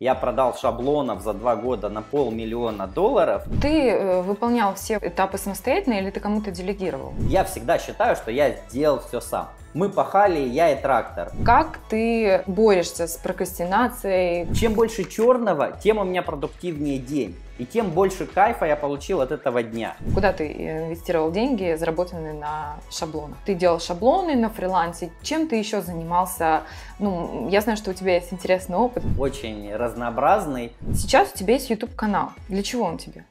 Я продал шаблонов за два года на полмиллиона долларов. Ты э, выполнял все этапы самостоятельно или ты кому-то делегировал? Я всегда считаю, что я сделал все сам. Мы пахали, я и трактор. Как ты борешься с прокрастинацией? Чем больше черного, тем у меня продуктивнее день и тем больше кайфа я получил от этого дня. Куда ты э, инвестировал деньги, заработанные на шаблонах? Ты делал шаблоны на фрилансе, чем ты еще занимался? Ну, я знаю, что у тебя есть интересный опыт. Очень разнообразный. Сейчас у тебя есть YouTube-канал. Для чего он тебе?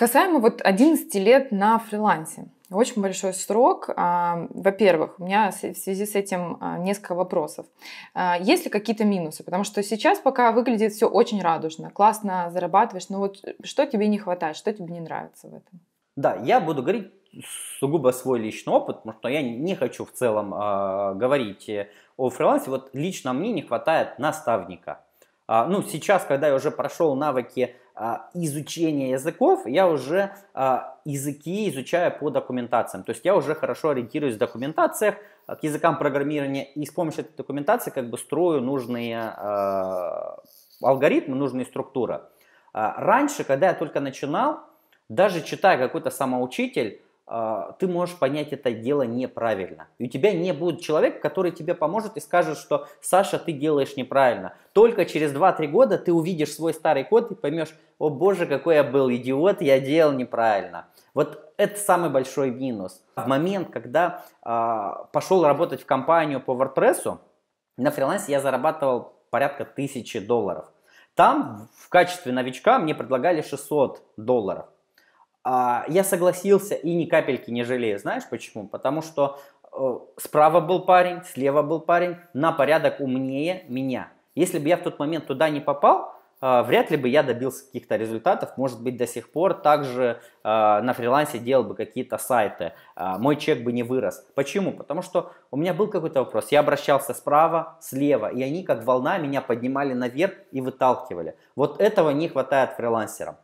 Касаемо вот 11 лет на фрилансе. Очень большой срок. А, во-первых, у меня в связи с этим а, несколько вопросов. А, есть ли какие-то минусы? Потому что сейчас пока выглядит все очень радужно. Классно зарабатываешь, но вот э, что тебе не хватает, что тебе не нравится в этом? Да, я буду говорить сугубо свой личный опыт, потому что я не хочу в целом э, говорить о фрилансе. Вот лично мне не хватает наставника. А, ну, сейчас, когда я уже прошел навыки а, изучения языков, я уже а, языки изучаю по документациям. То есть я уже хорошо ориентируюсь в документациях, а, к языкам программирования, и с помощью этой документации как бы строю нужные алгоритмы, нужные структуры. Раньше, когда я только начинал, даже читая какой-то самоучитель, а, ты можешь понять это дело неправильно. И у тебя не будет человек, который тебе поможет и скажет, что «Саша, ты делаешь неправильно». Только через 2-3 года ты увидишь свой старый код и поймешь «О боже, какой я был идиот, я делал неправильно». Вот это самый большой минус. В момент, когда э, пошел работать в компанию по WordPress, на фрилансе я зарабатывал порядка тысячи долларов. Там в качестве новичка мне предлагали 600 долларов – а, я согласился и ни капельки не жалею. Знаешь почему? Потому что э, справа был парень, слева был парень, на порядок умнее меня. Если бы я в тот момент туда не попал, э, вряд ли бы я добился каких-то результатов, может быть, до сих пор также э, на фрилансе делал бы какие-то сайты, а, мой чек бы не вырос. Почему? Потому что у меня был какой-то вопрос, я обращался справа, слева, и они как волна меня поднимали наверх и выталкивали. Вот этого не хватает фрилансерам.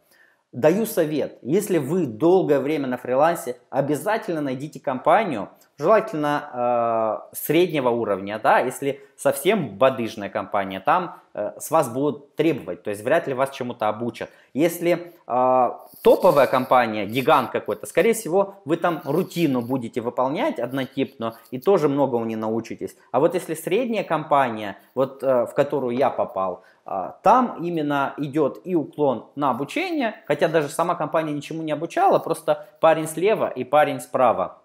Даю совет, если вы долгое время на фрилансе, обязательно найдите компанию, желательно э, среднего уровня, да, если совсем бадыжная компания, там э, с вас будут требовать, то есть вряд ли вас чему-то обучат. Если э, топовая компания, гигант какой-то, скорее всего, вы там рутину будете выполнять однотипно и тоже многому не научитесь. А вот если средняя компания, вот э, в которую я попал, э, там именно идет и уклон на обучение, хотя даже сама компания ничему не обучала, просто парень слева и парень справа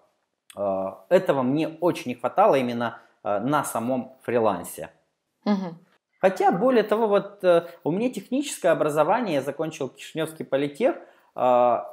Э, этого мне очень не хватало именно э, на самом фрилансе. Угу. Хотя, более того, вот э, у меня техническое образование, я закончил Кишиневский политех,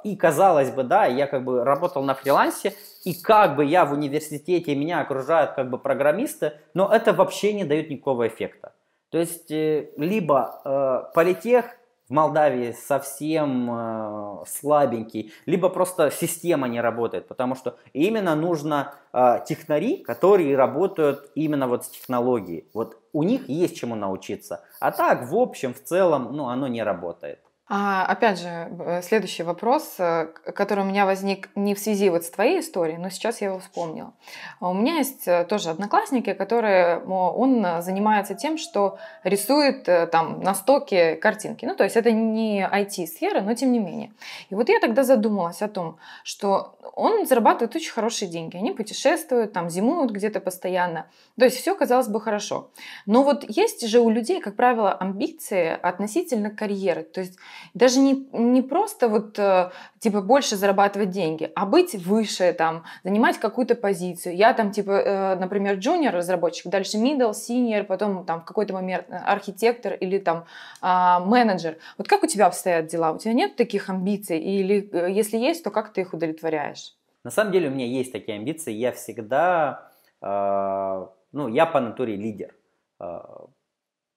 и казалось бы, да, я как бы работал на фрилансе, и как бы я в университете, меня окружают как бы программисты, но это вообще не дает никакого эффекта. То есть, либо политех в Молдавии совсем э, слабенький, либо просто система не работает, потому что именно нужно э, технари, которые работают именно вот с технологией. Вот у них есть чему научиться. А так, в общем, в целом, ну, оно не работает. А, опять же, э, следующий вопрос, э, который у меня возник не в связи вот с твоей историей, но сейчас я его вспомнила. А у меня есть э, тоже одноклассники, которые он занимается тем, что рисует там на стоке картинки. Ну, то есть это не IT-сфера, но тем не менее. И вот я тогда задумалась о том, что он зарабатывает очень хорошие деньги. Они путешествуют, там зимуют где-то постоянно. То есть все, казалось бы, хорошо. Но вот есть же у людей, как правило, амбиции относительно карьеры. То есть даже не, не просто вот, э, типа, больше зарабатывать деньги, а быть выше, там, занимать какую-то позицию. Я там, типа, э, например, junior разработчик, дальше middle, senior, потом там в какой-то момент э, архитектор или там а, менеджер. Вот как у тебя обстоят дела? У тебя нет таких амбиций? Или если есть, то как ты их удовлетворяешь? На самом деле у меня есть такие амбиции. Я всегда, э, ну, я по натуре лидер. А,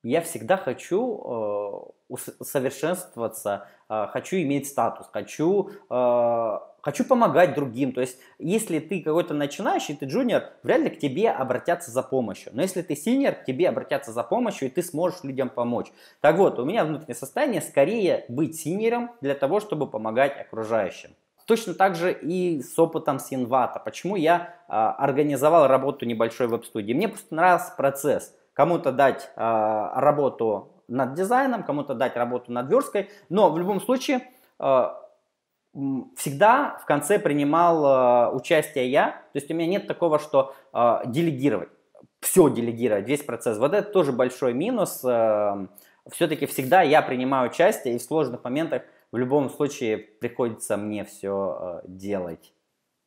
я всегда хочу э, усовершенствоваться, э, хочу иметь статус, хочу, э, хочу помогать другим. То есть, если ты какой-то начинающий, ты джуниор, вряд ли к тебе обратятся за помощью. Но если ты синьор, к тебе обратятся за помощью, и ты сможешь людям помочь. Так вот, у меня внутреннее состояние скорее быть синьором для того, чтобы помогать окружающим. Точно так же и с опытом синвата. Почему я э, организовал работу небольшой веб-студии? Мне просто нравился процесс кому-то дать э, работу над дизайном, кому-то дать работу над версткой, но в любом случае э, всегда в конце принимал э, участие я, то есть у меня нет такого, что э, делегировать, все делегировать, весь процесс. Вот это тоже большой минус. Э, все-таки всегда я принимаю участие, и в сложных моментах в любом случае приходится мне все э, делать.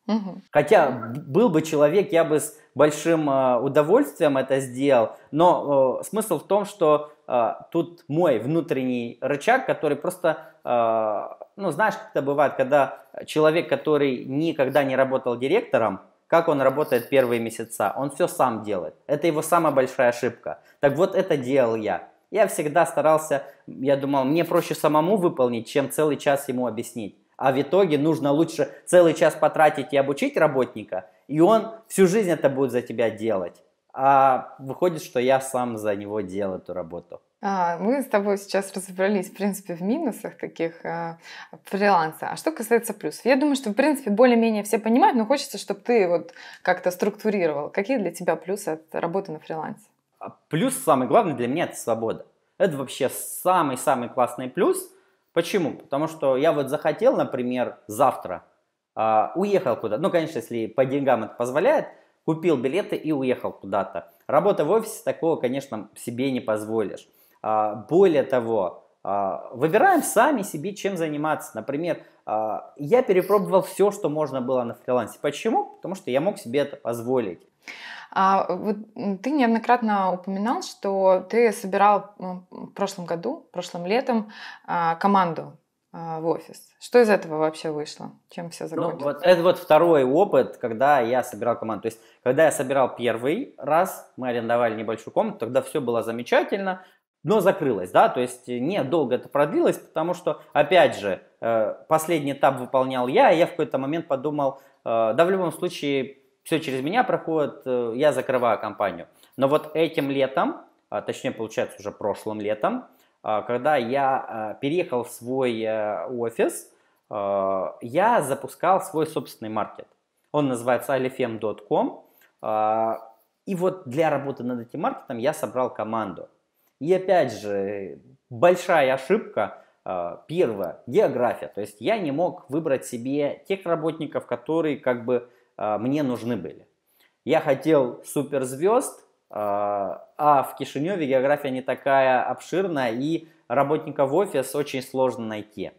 Угу. Хотя был бы человек, я бы с большим э, удовольствием это сделал, но э, смысл в том, что э, тут мой внутренний рычаг, который просто, э, ну знаешь, как это бывает, когда человек, который никогда не работал директором, как он работает первые месяца, он все сам делает. Это его самая большая ошибка. Так вот это делал я. Я всегда старался, я думал, мне проще самому выполнить, чем целый час ему объяснить а в итоге нужно лучше целый час потратить и обучить работника, и он всю жизнь это будет за тебя делать. А выходит, что я сам за него делал эту работу. А, мы с тобой сейчас разобрались, в принципе, в минусах таких э, фриланса. А что касается плюсов? Я думаю, что, в принципе, более-менее все понимают, но хочется, чтобы ты вот как-то структурировал. Какие для тебя плюсы от работы на фрилансе? А плюс самый главный для меня – это свобода. Это вообще самый-самый классный плюс – Почему? Потому что я вот захотел, например, завтра э, уехал куда-то. Ну, конечно, если по деньгам это позволяет, купил билеты и уехал куда-то. Работа в офисе такого, конечно, себе не позволишь. Э, более того, э, выбираем сами себе, чем заниматься. Например, э, я перепробовал все, что можно было на фрилансе. Почему? Потому что я мог себе это позволить. А вот ты неоднократно упоминал, что ты собирал в прошлом году, прошлым летом а, команду а, в офис. Что из этого вообще вышло? Чем все ну, закончилось? Ну, вот это вот второй опыт, когда я собирал команду. То есть, когда я собирал первый раз, мы арендовали небольшую комнату, тогда все было замечательно, но закрылось, да, то есть э, не долго это продлилось, потому что, опять же, э, последний этап выполнял я, и я в какой-то момент подумал, э, да, в любом случае, все через меня проходит, э, я закрываю компанию. Но вот этим летом, а, точнее, получается, уже прошлым летом, а, когда я а, переехал в свой э, офис, я запускал свой собственный маркет. Он называется alifem.com. И вот для работы над этим маркетом я собрал команду. И опять же, большая ошибка. Первое, география. То есть я не мог выбрать себе тех работников, которые как бы а, мне нужны были. Я хотел суперзвезд, а, а в Кишиневе география не такая обширная, и работника в офис очень сложно найти.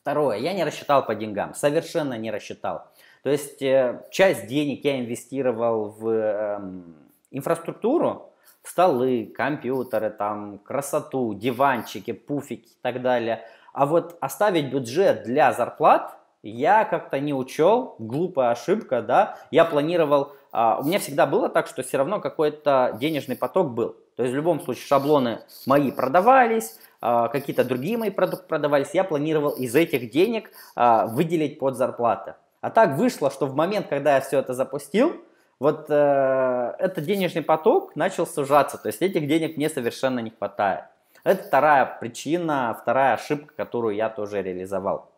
Второе, я не рассчитал по деньгам, совершенно не рассчитал. То есть э, часть денег я инвестировал в эм, инфраструктуру, в столы, компьютеры, там, красоту, диванчики, пуфики и так далее. А вот оставить бюджет для зарплат – я как-то не учел, глупая ошибка, да, я планировал, а, у меня всегда было так, что все равно какой-то денежный поток был. То есть в любом случае шаблоны мои продавались, а, какие-то другие мои продукты продавались, я планировал из этих денег а, выделить под зарплаты. А так вышло, что в момент, когда я все это запустил, вот э, этот денежный поток начал сужаться, то есть этих денег мне совершенно не хватает. Это вторая причина, вторая ошибка, которую я тоже реализовал.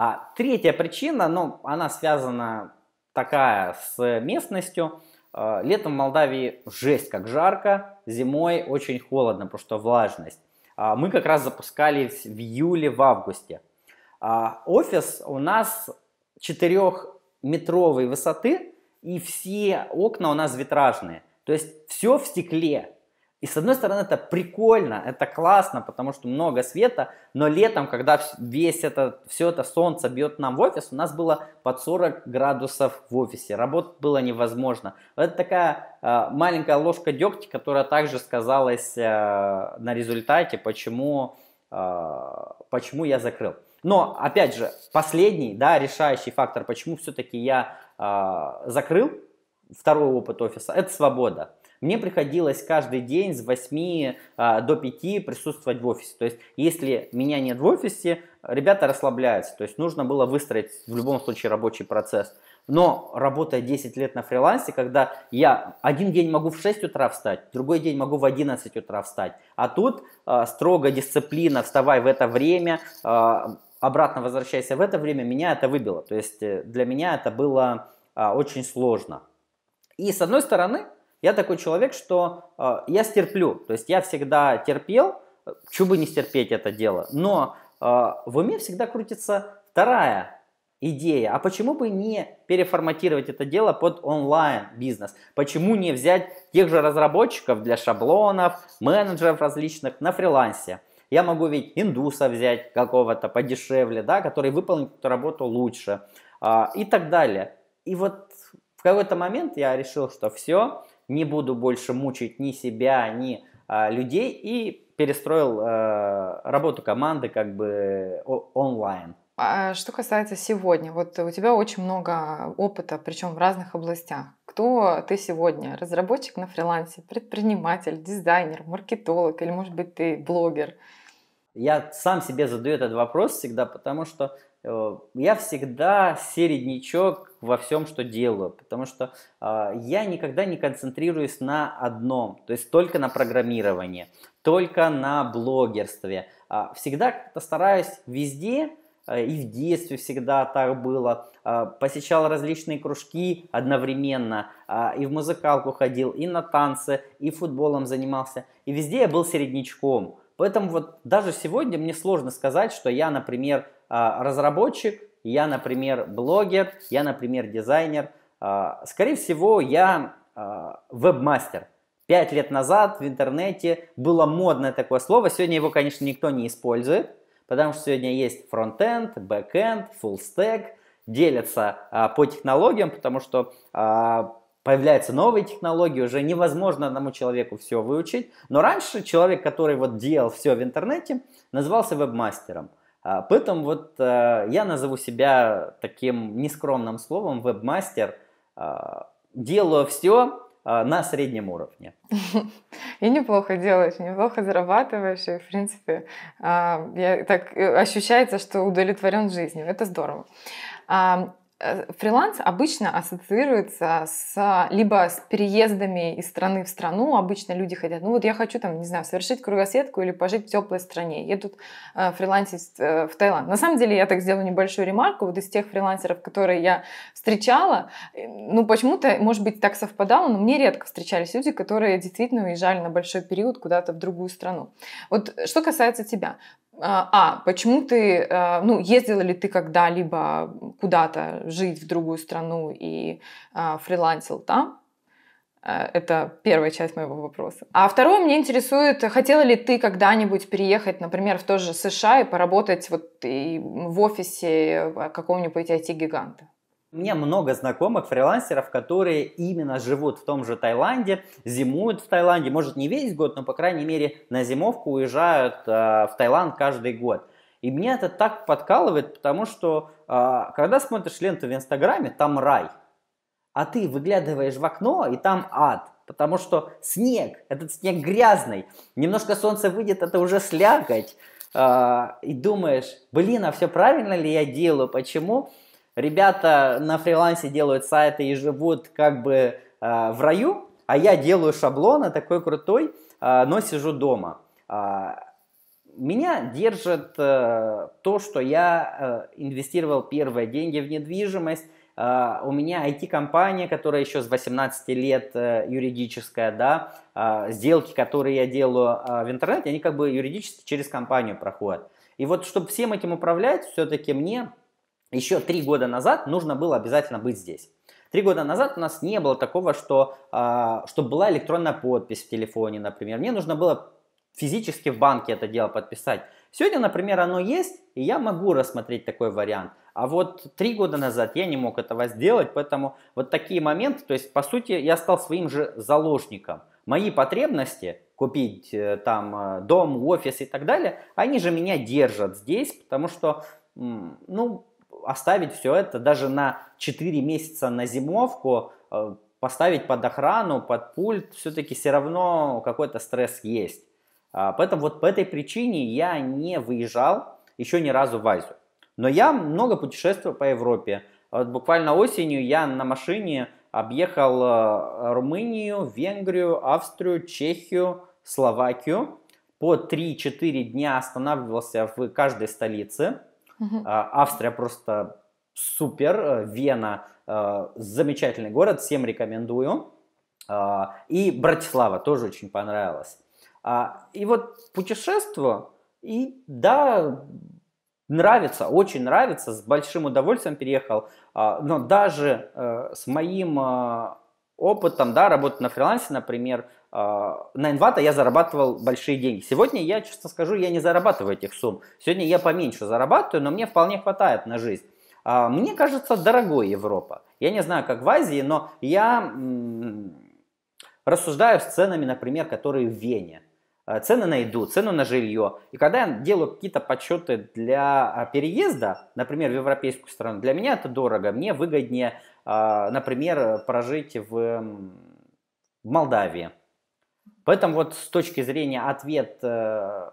А третья причина, ну, она связана такая с местностью. Э, летом в Молдавии жесть как жарко, зимой очень холодно, потому что влажность. А мы как раз запускались в июле, в августе. А офис у нас четырехметровой высоты, и все окна у нас витражные. То есть все в стекле, и с одной стороны это прикольно, это классно, потому что много света, но летом, когда весь это, все это солнце бьет нам в офис, у нас было под 40 градусов в офисе, работать было невозможно. это такая э, маленькая ложка дегтя, которая также сказалась э, на результате, почему, э, почему я закрыл. Но, опять же, последний, да, решающий фактор, почему все-таки я э, закрыл второй опыт офиса, это свобода. Мне приходилось каждый день с 8 а, до 5 присутствовать в офисе. То есть, если меня нет в офисе, ребята расслабляются. То есть, нужно было выстроить в любом случае рабочий процесс. Но работая 10 лет на фрилансе, когда я один день могу в 6 утра встать, другой день могу в 11 утра встать, а тут э, строго дисциплина, вставай в это время, э, обратно возвращайся в это время, меня это выбило. То есть э, для меня это было э, очень сложно. И с одной стороны, я такой человек, что э, я стерплю. То есть я всегда терпел, чубы не стерпеть это дело. Но э, в уме всегда крутится вторая идея. А почему бы не переформатировать это дело под онлайн-бизнес? Почему не взять тех же разработчиков для шаблонов, менеджеров различных на фрилансе? Я могу ведь индуса взять какого-то подешевле, да, который выполнит эту работу лучше а, и так далее. И вот в какой-то момент я решил, что все, не буду больше мучить ни себя, ни а, людей, и перестроил а, работу команды как бы о- онлайн. А что касается сегодня, вот у тебя очень много опыта, причем в разных областях. Кто ты сегодня? Разработчик на фрилансе, предприниматель, дизайнер, маркетолог или, может быть, ты блогер? Я сам себе задаю этот вопрос всегда, потому что Э, я всегда середнячок во всем, что делаю, потому что а, я никогда не концентрируюсь на одном, то есть только на программировании, только на блогерстве. Э, всегда стараюсь везде, э, и в детстве всегда так было, а, посещал различные кружки одновременно, и в музыкалку ходил, и на танцы, и футболом занимался, и везде я был середнячком. Поэтому вот даже сегодня мне сложно сказать, что я, например, а, разработчик, я, например, блогер, я, например, дизайнер. А, скорее всего, я а, вебмастер. Пять лет назад в интернете было модное такое слово. Сегодня его, конечно, никто не использует, потому что сегодня есть фронтенд, бэкенд, фуллстек, делятся по технологиям, потому что появляются новые технологии, уже невозможно одному человеку все выучить. Но раньше человек, который вот делал все в интернете, назывался вебмастером. А, поэтому вот а, я назову себя таким нескромным словом вебмастер. А, делаю все на среднем уровне. И неплохо делаешь, неплохо зарабатываешь, и, в принципе, я, так э, ощущается, что удовлетворен жизнью. Это здорово. Э, фриланс обычно ассоциируется с, либо с переездами из страны в страну. Обычно люди хотят, ну вот я хочу там, не знаю, совершить кругосветку или пожить в теплой стране. Едут э, фрилансить э, в Таиланд. На самом деле я так сделаю небольшую ремарку. Вот из тех фрилансеров, которые я встречала, э, ну почему-то, может быть, так совпадало, но мне редко встречались люди, которые действительно уезжали на большой период куда-то в другую страну. Вот что касается тебя, а, а, почему ты, э, ну, ездила ли ты когда-либо куда-то жить в другую страну и а, фрилансил там? Э, это первая часть моего вопроса. А второе мне интересует, хотела ли ты когда-нибудь переехать, например, в тот же США и поработать вот и в офисе э, какого-нибудь IT-гиганта? У меня много знакомых фрилансеров, которые именно живут в том же Таиланде, зимуют в Таиланде, может не весь год, но по крайней мере на зимовку уезжают э, в Таиланд каждый год. И меня это так подкалывает, потому что э, когда смотришь ленту в Инстаграме, там рай, а ты выглядываешь в окно и там ад. Потому что снег, этот снег грязный, немножко солнце выйдет, это уже слякоть э, и думаешь, блин, а все правильно ли я делаю, почему Ребята на фрилансе делают сайты и живут как бы э, в раю, а я делаю шаблоны, такой крутой, э, но сижу дома. Э, меня держит э, то, что я э, инвестировал первые деньги в недвижимость, Uh, у меня IT-компания, которая еще с 18 лет uh, юридическая, да, uh, сделки, которые я делаю в интернете, они как бы юридически через компанию проходят. И вот, чтобы всем этим управлять, все-таки мне еще три года назад нужно было обязательно быть здесь. Три года назад у нас не было такого, что, э, а, чтобы была электронная подпись в телефоне, например. Мне нужно было физически в банке это дело подписать. Сегодня, например, оно есть, и я могу рассмотреть такой вариант. А вот три года назад я не мог этого сделать, поэтому вот такие моменты, то есть, по сути, я стал своим же заложником. Мои потребности купить э, там э, дом, офис и так далее, они же меня держат здесь, потому что, ну, оставить все это даже на 4 месяца на зимовку, э, поставить под охрану, под пульт, все-таки все равно какой-то стресс есть. А, поэтому вот по этой причине я не выезжал еще ни разу в Азию. Но я много путешествую по Европе. Вот буквально осенью я на машине объехал э, Румынию, Венгрию, Австрию, Чехию, Словакию. По 3-4 дня останавливался в каждой столице. А, Австрия просто супер, э, Вена э, замечательный город, всем рекомендую. А, и Братислава тоже очень понравилась. А, и вот путешествую, и да, нравится, очень нравится, с большим удовольствием переехал. Но даже э, с моим опытом, да, работы на фрилансе, например, Э, на инвата я зарабатывал большие деньги. Сегодня я, честно скажу, я не зарабатываю этих сумм. Сегодня я поменьше зарабатываю, но мне вполне хватает на жизнь. А, мне кажется, дорогой Европа. Я не знаю, как в Азии, но я рассуждаю с ценами, например, которые в Вене. Э, цены на еду, цену на жилье. И когда я делаю какие-то подсчеты для а, переезда, например, в европейскую страну, для меня это дорого. Мне выгоднее, а, например, прожить в Молдавии Поэтому вот с точки зрения ответ э,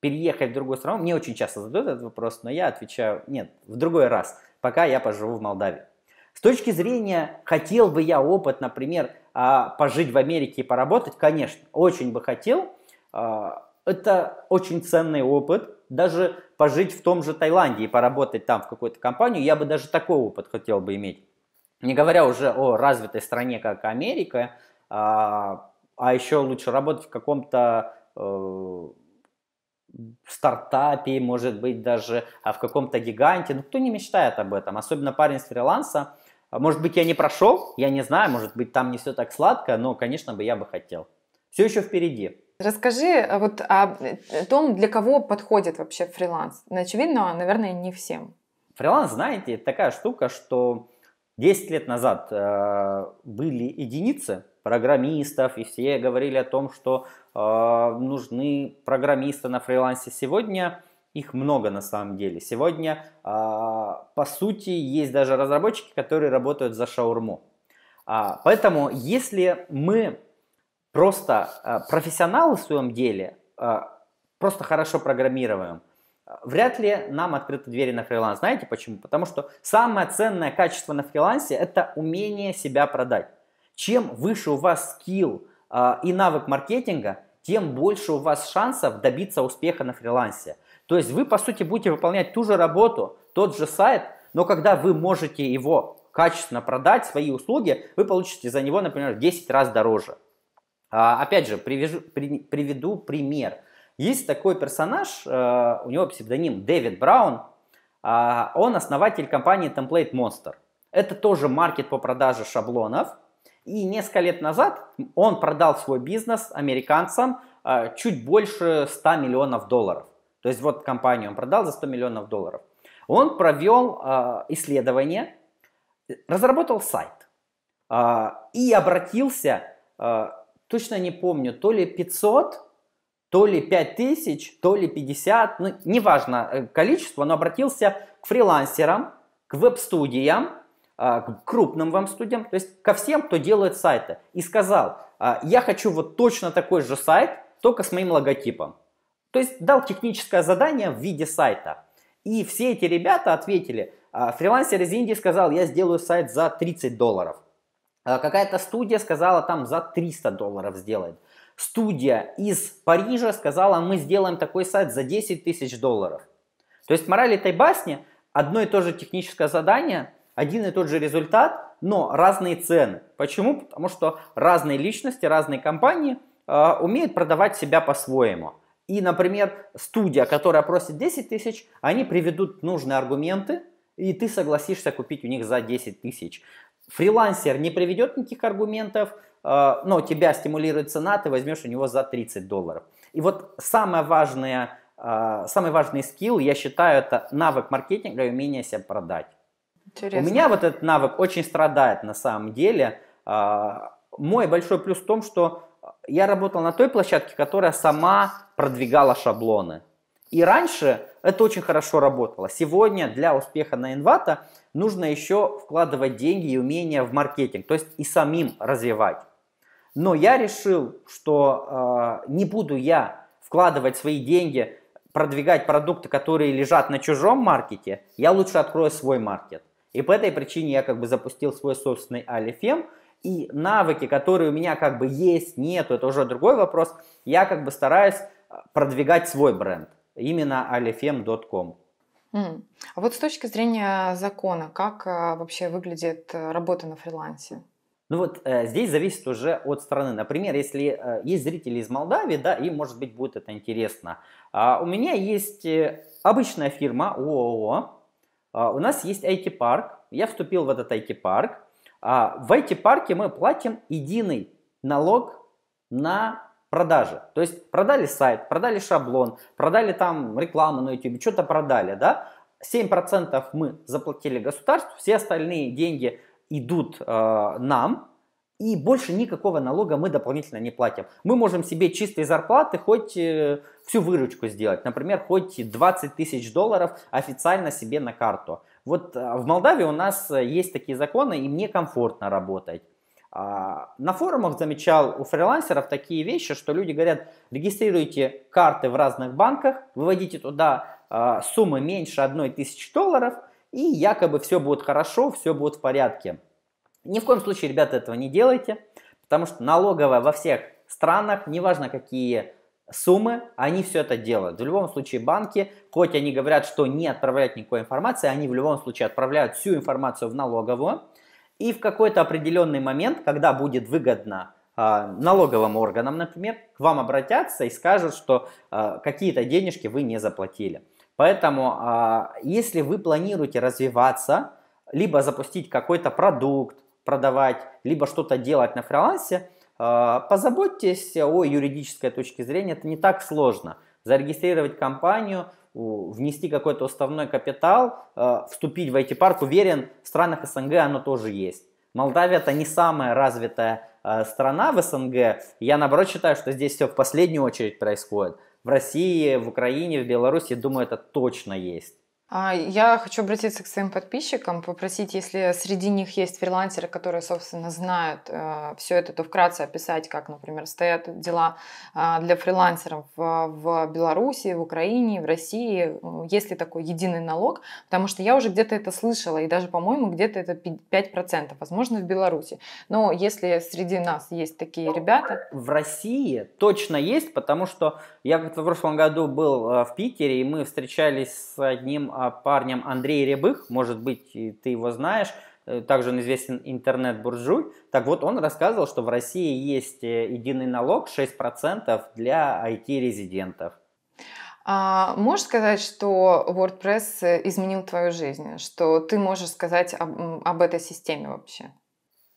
переехать в другую страну, мне очень часто задают этот вопрос, но я отвечаю, нет, в другой раз, пока я поживу в Молдавии. С точки зрения, хотел бы я опыт, например, э, пожить в Америке и поработать, конечно, очень бы хотел. Э, это очень ценный опыт, даже пожить в том же Таиланде и поработать там в какой то компанию, я бы даже такой опыт хотел бы иметь. Не говоря уже о развитой стране, как Америка, а, а еще лучше работать в каком-то э, стартапе, может быть, даже а в каком-то гиганте. Ну, кто не мечтает об этом? Особенно парень с фриланса. Может быть, я не прошел, я не знаю, может быть, там не все так сладко, но, конечно бы, я бы хотел. Все еще впереди. Расскажи а вот о а, э, том, для кого подходит вообще фриланс. Ну, очевидно, наверное, не всем. Фриланс, знаете, такая штука, что 10 лет назад э, были единицы, программистов, и все говорили о том, что э, нужны программисты на фрилансе. Сегодня их много на самом деле. Сегодня, э, по сути, есть даже разработчики, которые работают за шаурму. А, поэтому, если мы просто а, профессионалы в своем деле, а, просто хорошо программируем, вряд ли нам открыты двери на фриланс. Знаете почему? Потому что самое ценное качество на фрилансе – это умение себя продать. Чем выше у вас скилл э, и навык маркетинга, тем больше у вас шансов добиться успеха на фрилансе. То есть вы, по сути, будете выполнять ту же работу, тот же сайт, но когда вы можете его качественно продать, свои услуги, вы получите за него, например, в 10 раз дороже. А, опять же, привяжу, при, приведу пример. Есть такой персонаж, э, у него псевдоним Дэвид Браун, э, он основатель компании Template Monster. Это тоже маркет по продаже шаблонов – и несколько лет назад он продал свой бизнес американцам а, чуть больше 100 миллионов долларов. То есть вот компанию он продал за 100 миллионов долларов. Он провел э, исследование, разработал сайт а, и обратился, точно не помню, то ли 500, то ли 5000, то ли 50, ну, неважно э, количество, но обратился к фрилансерам, к веб-студиям, а, к крупным вам студиям, то есть ко всем, кто делает сайты. И сказал, «А, я хочу вот точно такой же сайт, только с моим логотипом. То есть дал техническое задание в виде сайта. И все эти ребята ответили, «А, фрилансер из Индии сказал, я сделаю сайт за 30 долларов. Какая-то студия сказала, там за 300 долларов сделает. Студия из Парижа сказала, мы сделаем такой сайт за 10 тысяч долларов. То есть мораль этой басни, одно и то же техническое задание – один и тот же результат, но разные цены. Почему? Потому что разные личности, разные компании э, умеют продавать себя по-своему. И, например, студия, которая просит 10 тысяч, они приведут нужные аргументы, и ты согласишься купить у них за 10 тысяч. Фрилансер не приведет никаких аргументов, э, но тебя стимулирует цена, ты возьмешь у него за 30 долларов. И вот самое важное, э, самый важный скилл, я считаю, это навык маркетинга и умение себя продать. Интересно. У меня вот этот навык очень страдает на самом деле. А, мой большой плюс в том, что я работал на той площадке, которая сама продвигала шаблоны. И раньше это очень хорошо работало. Сегодня для успеха на инвата нужно еще вкладывать деньги и умения в маркетинг, то есть и самим развивать. Но я решил, что э, не буду я вкладывать свои деньги, продвигать продукты, которые лежат на чужом маркете, я лучше открою свой маркет. И по этой причине я как бы запустил свой собственный Алифем, и навыки, которые у меня как бы есть, нету, это уже другой вопрос, я как бы стараюсь э, продвигать свой бренд, именно alifem.com. А вот с точки зрения закона, как э, вообще выглядит э, работа на фрилансе? Ну вот э, здесь зависит уже от страны. Например, если э, есть зрители из Молдавии, да, им может быть будет это интересно. А у меня есть обычная фирма ООО, а, у нас есть IT-парк. Я вступил в этот IT-парк. А, в IT-парке мы платим единый налог на продажи. То есть продали сайт, продали шаблон, продали там рекламу на YouTube, что-то продали, да? 7% мы заплатили государству, все остальные деньги идут э, нам, и больше никакого налога мы дополнительно не платим. Мы можем себе чистые зарплаты хоть э, всю выручку сделать. Например, хоть 20 тысяч долларов официально себе на карту. Вот э, в Молдавии у нас э, есть такие законы, и мне комфортно работать. А, на форумах замечал у фрилансеров такие вещи, что люди говорят, регистрируйте карты в разных банках, выводите туда а, суммы меньше 1 тысячи долларов, и якобы все будет хорошо, все будет в порядке. Ни в коем случае, ребята, этого не делайте, потому что налоговая во всех странах, неважно какие суммы, они все это делают. В любом случае банки, хоть они говорят, что не отправляют никакой информации, они в любом случае отправляют всю информацию в налоговую. И в какой-то определенный момент, когда будет выгодно э, налоговым органам, например, к вам обратятся и скажут, что э, какие-то денежки вы не заплатили. Поэтому, э, если вы планируете развиваться, либо запустить какой-то продукт, продавать, либо что-то делать на фрилансе – а, позаботьтесь э, о юридической точке зрения, это не так сложно. Зарегистрировать компанию, внести какой-то уставной капитал, э, вступить в IT-парк, уверен, в странах СНГ оно тоже есть. Молдавия это не самая развитая э, страна в СНГ. Я наоборот считаю, что здесь все в последнюю очередь происходит. В России, в Украине, в Беларуси, думаю, это точно есть. А, я хочу обратиться к своим подписчикам, попросить, если среди них есть фрилансеры, которые, собственно, знают э, все это, то вкратце описать, как, например, стоят дела э, для фрилансеров в, а, в Беларуси, в Украине, в России, ну, есть ли такой единый налог, потому что я уже где-то это слышала, и даже, по-моему, где-то это 5%, возможно, в Беларуси. Но если среди нас есть такие ребята... В России точно есть, потому что я в прошлом году был э, в Питере, и мы встречались с одним парнем Андрей Рябых, может быть, ты его знаешь, э, также он известен интернет-буржуй. Так вот, он рассказывал, что в России есть э, единый налог 6% для IT-резидентов. А можешь сказать, что WordPress э, изменил твою жизнь? Что ты можешь сказать об, об этой системе вообще?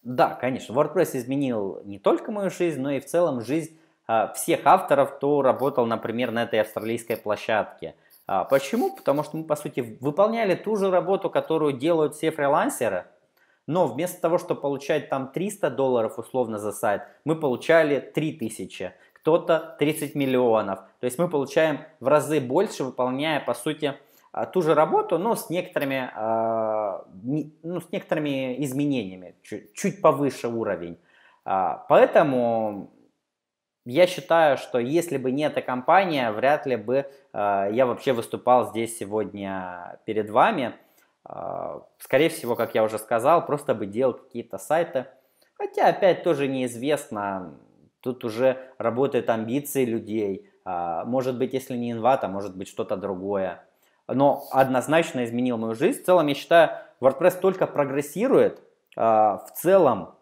Да, конечно. WordPress изменил не только мою жизнь, но и в целом жизнь а, всех авторов, кто работал, например, на этой австралийской площадке. А почему? Потому что мы, по сути, выполняли ту же работу, которую делают все фрилансеры, но вместо того, чтобы получать там 300 долларов условно за сайт, мы получали 3000, кто-то 30 миллионов. То есть мы получаем в разы больше, выполняя, по сути, а, ту же работу, но с некоторыми, а, ну, с некоторыми изменениями, чуть, чуть повыше уровень. А, поэтому я считаю, что если бы не эта компания, вряд ли бы э, я вообще выступал здесь сегодня перед вами. Э, скорее всего, как я уже сказал, просто бы делал какие-то сайты. Хотя, опять тоже неизвестно, тут уже работают амбиции людей. Э, может быть, если не инвата, может быть что-то другое. Но однозначно изменил мою жизнь. В целом, я считаю, WordPress только прогрессирует. Э, в целом,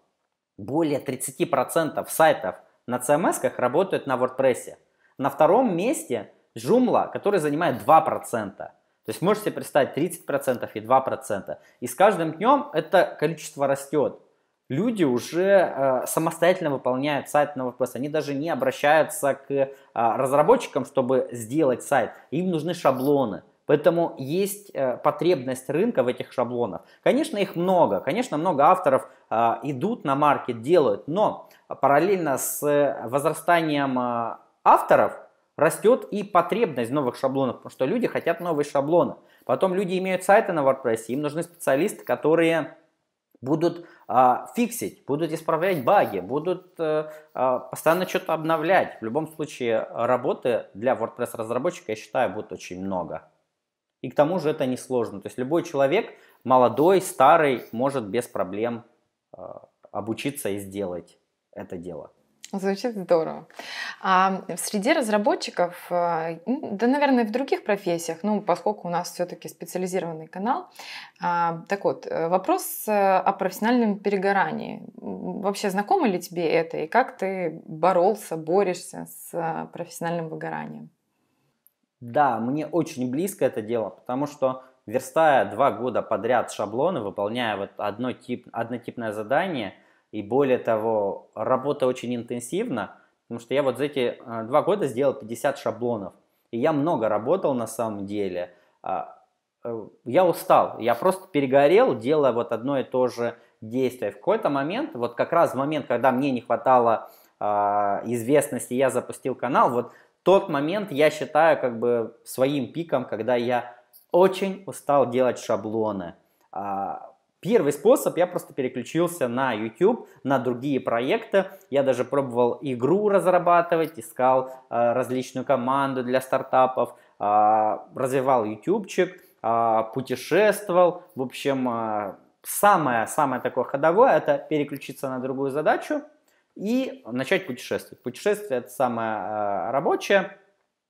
более 30% сайтов – на CMS работают на WordPress. На втором месте Joomla, который занимает 2%. То есть можете представить 30% и 2%. И с каждым днем это количество растет. Люди уже э, самостоятельно выполняют сайт на WordPress. Они даже не обращаются к э, разработчикам, чтобы сделать сайт. Им нужны шаблоны. Поэтому есть э, потребность рынка в этих шаблонах. Конечно, их много. Конечно, много авторов а, идут на маркет, делают, но параллельно с возрастанием а, авторов растет и потребность в новых шаблонах, потому что люди хотят новые шаблоны. Потом люди имеют сайты на WordPress, им нужны специалисты, которые будут э, фиксить, будут исправлять баги, будут э, э, постоянно что-то обновлять. В любом случае работы для WordPress разработчика, я считаю, будет очень много. И к тому же это несложно. То есть любой человек, молодой, старый, может без проблем Э, обучиться и сделать это дело. Звучит здорово. А среди разработчиков, э, да, наверное, в других профессиях, ну, поскольку у нас все-таки специализированный канал, а, так вот, э, вопрос о профессиональном перегорании. Вообще знакомо ли тебе это, и как ты боролся, борешься с профессиональным выгоранием? Да, мне очень близко это дело, потому что верстая два года подряд шаблоны, выполняя вот одно тип, однотипное задание, и более того, работа очень интенсивна, потому что я вот за эти э, два года сделал 50 шаблонов, и я много работал на самом деле. А, э, я устал, я просто перегорел, делая вот одно и то же действие. В какой-то момент, вот как раз в момент, когда мне не хватало а, известности, я запустил канал, вот тот момент я считаю как бы своим пиком, когда я очень устал делать шаблоны. А, первый способ, я просто переключился на YouTube, на другие проекты. Я даже пробовал игру разрабатывать, искал э, различную команду для стартапов, а, развивал ютубчик, путешествовал. В общем, самое-самое такое ходовое – это переключиться на другую задачу и начать путешествовать. Путешествие – это самое рабочее,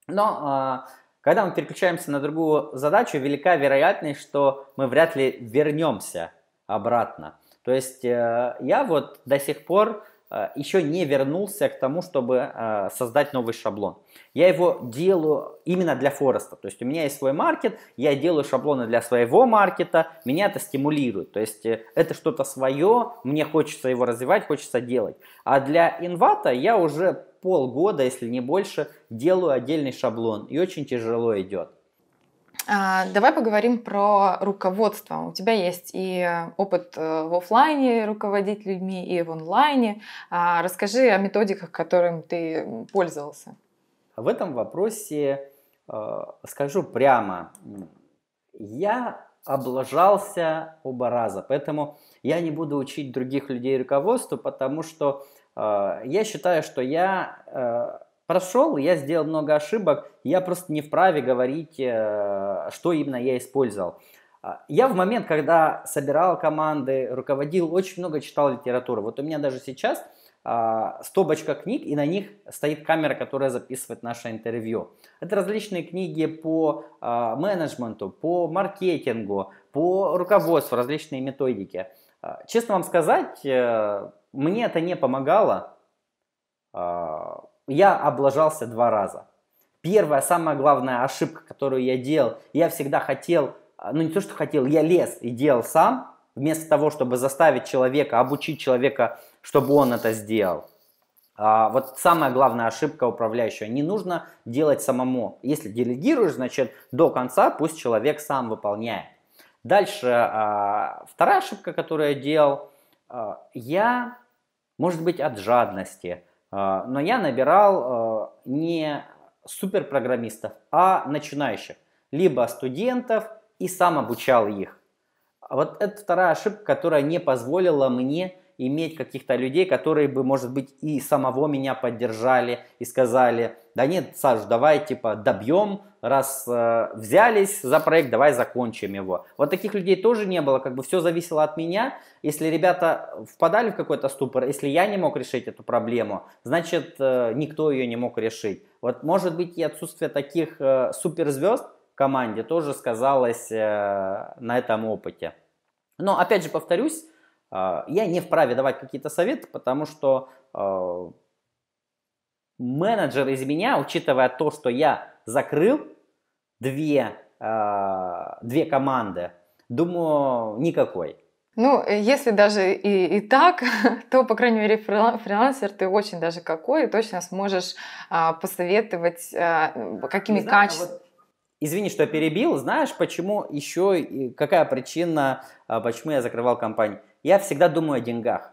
но когда мы переключаемся на другую задачу, велика вероятность, что мы вряд ли вернемся обратно. То есть э, я вот до сих пор Э, еще не вернулся к тому, чтобы э, создать новый шаблон. Я его делаю именно для Фореста. То есть у меня есть свой маркет, я делаю шаблоны для своего маркета, меня это стимулирует. То есть э, это что-то свое, мне хочется его развивать, хочется делать. А для инвата я уже полгода, если не больше, делаю отдельный шаблон. И очень тяжело идет. А, давай поговорим про руководство. У тебя есть и э, опыт э, в офлайне руководить людьми, и в онлайне. А, расскажи о методиках, которым ты пользовался. В этом вопросе э, скажу прямо. Я облажался оба раза, поэтому я не буду учить других людей руководству, потому что я считаю, что я прошел, я сделал много ошибок, я просто не вправе говорить, э, что именно я использовал. А, я в момент, когда собирал команды, руководил, очень много читал литературы. Вот у меня даже сейчас а, стопочка книг, и на них стоит камера, которая записывает наше интервью. Это различные книги по а, менеджменту, по маркетингу, по руководству, различные методики. Честно вам сказать, э, мне это не помогало я облажался два раза. Первая, самая главная ошибка, которую я делал, я всегда хотел, а, ну не то, что хотел, я лез и делал сам, вместо того, чтобы заставить человека, обучить человека, чтобы он это сделал. А, вот самая главная ошибка управляющего. Не нужно делать самому. Если делегируешь, значит, до конца пусть человек сам выполняет. Дальше, а, вторая ошибка, которую я делал, а, я, может быть, от жадности – а, но я набирал э, не суперпрограммистов, а начинающих, либо студентов и сам обучал их. А вот это вторая ошибка, которая не позволила мне иметь каких-то людей, которые бы, может быть, и самого меня поддержали и сказали, да нет, Саш, давай типа добьем, раз э, взялись за проект, давай закончим его. Вот таких людей тоже не было, как бы все зависело от меня. Если ребята впадали в какой-то ступор, если я не мог решить эту проблему, значит э, никто ее не мог решить. Вот может быть и отсутствие таких э, суперзвезд в команде тоже сказалось э, на этом опыте. Но опять же повторюсь, а, я не вправе давать какие-то советы, потому что а, менеджер из меня, учитывая то, что я закрыл две, а, две команды, думаю, никакой. Ну, э, если даже и, и так, то, по крайней мере, фрилансер ты очень даже какой, и точно сможешь а, посоветовать, а, какими качествами. Вот, извини, что я перебил. Знаешь, почему еще, какая причина, почему я закрывал компанию? я всегда думаю о деньгах.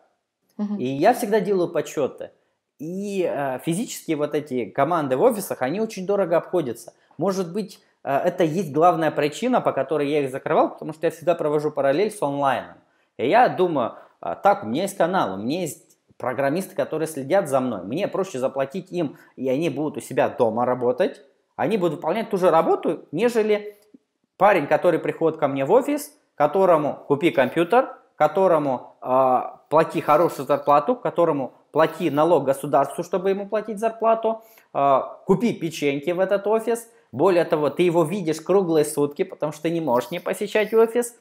Угу. И я всегда делаю подсчеты. И э, физически вот эти команды в офисах, они очень дорого обходятся. Может быть, э, это есть главная причина, по которой я их закрывал, потому что я всегда провожу параллель с онлайном. И я думаю, э, так, у меня есть канал, у меня есть программисты, которые следят за мной. Мне проще заплатить им, и они будут у себя дома работать. Они будут выполнять ту же работу, нежели парень, который приходит ко мне в офис, которому купи компьютер, которому э, плати хорошую зарплату, которому плати налог государству, чтобы ему платить зарплату, э, купи печеньки в этот офис. Более того, ты его видишь круглые сутки, потому что не можешь не посещать офис.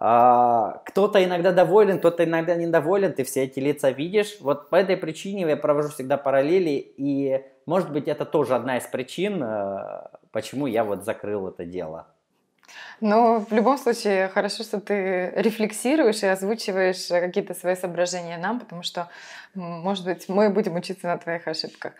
Э, кто-то иногда доволен, кто-то иногда недоволен, ты все эти лица видишь. Вот по этой причине я провожу всегда параллели, и может быть это тоже одна из причин, э, почему я вот закрыл это дело. Но в любом случае хорошо, что ты рефлексируешь и озвучиваешь э, какие-то свои соображения нам, потому что, может быть, мы будем учиться на твоих ошибках.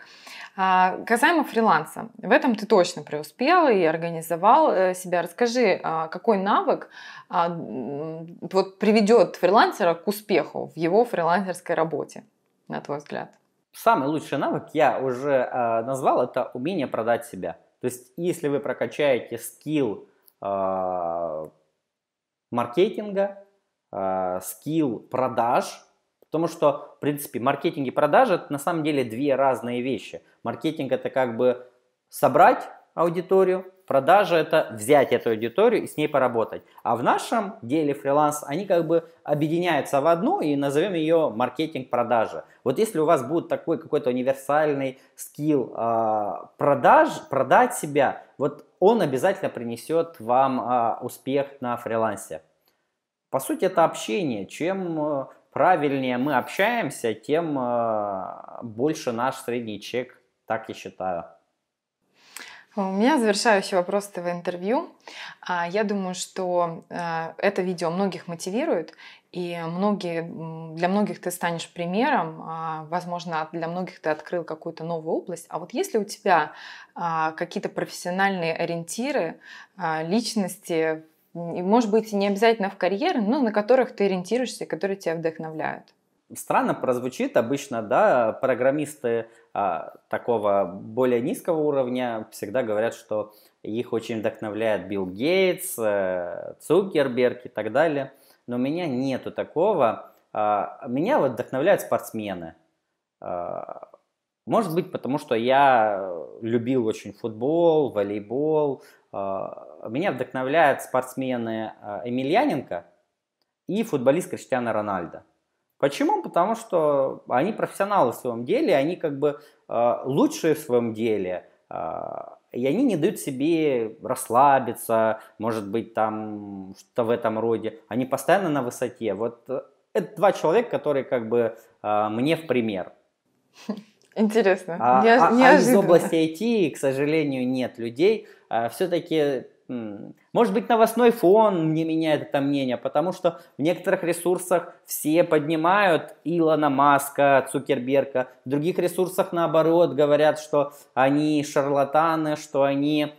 А, касаемо фриланса, в этом ты точно преуспел и организовал э, себя. Расскажи, а, какой навык а, вот, приведет фрилансера к успеху в его фрилансерской работе, на твой взгляд? Самый лучший навык я уже э, назвал, это умение продать себя. То есть, если вы прокачаете скилл а, маркетинга, а, скилл продаж, потому что, в принципе, маркетинг и продажа это на самом деле две разные вещи. Маркетинг это как бы собрать аудиторию, продажа это взять эту аудиторию и с ней поработать. А в нашем деле фриланс они как бы объединяются в одну и назовем ее маркетинг продажа. Вот если у вас будет такой какой-то универсальный скилл э, продаж, продать себя, вот он обязательно принесет вам а, успех на фрилансе. По сути, это общение. Чем э, правильнее мы общаемся, тем а, больше наш средний чек, так я считаю. У меня завершающий вопрос этого интервью. А, я думаю, что э, это видео многих мотивирует, и многие, для многих ты станешь примером, а, возможно, для многих ты открыл какую-то новую область. А вот если у тебя а, какие-то профессиональные ориентиры, а, личности, может быть, не обязательно в карьере, но на которых ты ориентируешься, которые тебя вдохновляют? Странно прозвучит обычно, да, программисты такого более низкого уровня всегда говорят, что их очень вдохновляет Билл Гейтс, э, Цукерберг и так далее – но у меня нету такого. А, меня вот вдохновляют спортсмены. А, может быть, потому что я любил очень футбол, волейбол. А, меня вдохновляют спортсмены Емельяненко и футболист Криштиана Рональдо. Почему? Потому что они профессионалы в своем деле, они как бы лучшие в своем деле, и они не дают себе расслабиться, может быть, там что-то в этом роде. Они постоянно на высоте. Вот э, это два человека, которые как бы а, мне в пример. Интересно. А, а, а из области IT, к сожалению, нет людей. А Все-таки может быть, новостной фон не меняет это мнение, потому что в некоторых ресурсах все поднимают Илона Маска, Цукерберга, в других ресурсах, наоборот, говорят, что они шарлатаны, что они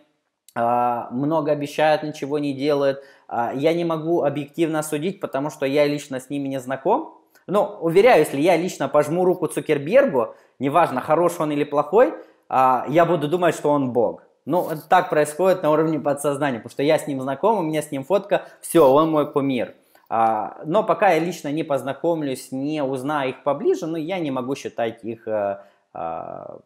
а, много обещают, ничего не делают. А, я не могу объективно судить, потому что я лично с ними не знаком. Но уверяю, если я лично пожму руку Цукербергу, неважно, хороший он или плохой, а, я буду думать, что он бог. Ну, так происходит на уровне подсознания, потому что я с ним знаком, у меня с ним фотка, все, он мой кумир. А, но пока я лично не познакомлюсь, не узнаю их поближе, ну, я не могу считать их а, а,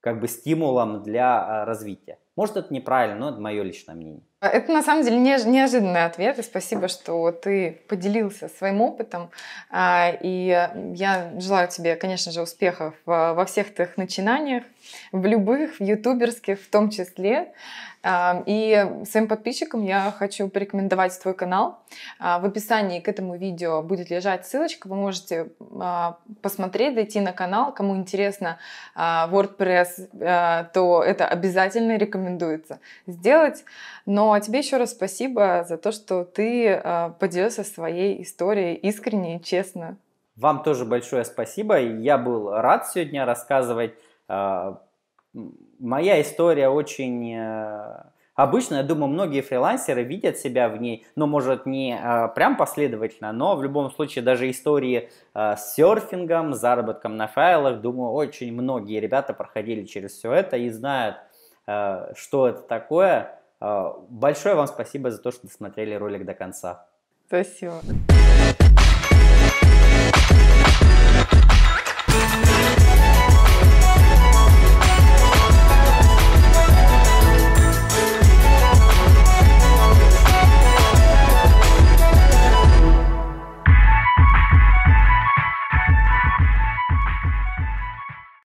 как бы стимулом для э, развития. Может, это неправильно, но это мое личное мнение. А, это на самом деле неожиданный ответ, и спасибо, что ты поделился своим опытом. А, и я желаю тебе, конечно же, успехов во всех твоих начинаниях, в любых, в ютуберских в том числе. А, и своим подписчикам я хочу порекомендовать твой канал. В описании к этому видео будет лежать ссылочка, вы можете посмотреть, зайти на канал. Кому интересно WordPress, то это обязательно рекомендуется сделать. Но ну а тебе еще раз спасибо за то, что ты а, поделился своей историей искренне и честно. Вам тоже большое спасибо. Я был рад сегодня рассказывать. А, моя история очень а, обычная. Я думаю, многие фрилансеры видят себя в ней, но, может, не прям последовательно, но в любом случае даже истории с серфингом, заработком на файлах, думаю, очень многие ребята проходили через все это и знают, что это такое а, большое вам спасибо за то, что досмотрели ролик до конца. Спасибо.